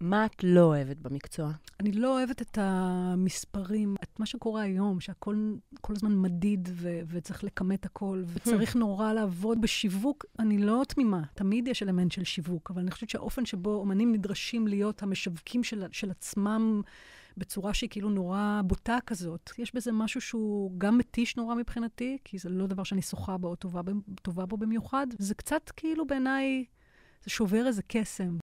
מה את לא אוהבת במקצוע? אני לא אוהבת את המספרים, את מה שקורה היום, שהכל כל הזמן מדיד ו- וצריך לכמת הכל, וצריך נורא לעבוד בשיווק. אני לא תמימה, תמיד יש אלמנט של שיווק, אבל אני חושבת שהאופן שבו אומנים נדרשים להיות המשווקים של, של עצמם, בצורה שהיא כאילו נורא בוטה כזאת. יש בזה משהו שהוא גם מתיש נורא מבחינתי, כי זה לא דבר שאני שוחה בו או טובה, טובה בו במיוחד. זה קצת כאילו בעיניי, זה שובר איזה קסם.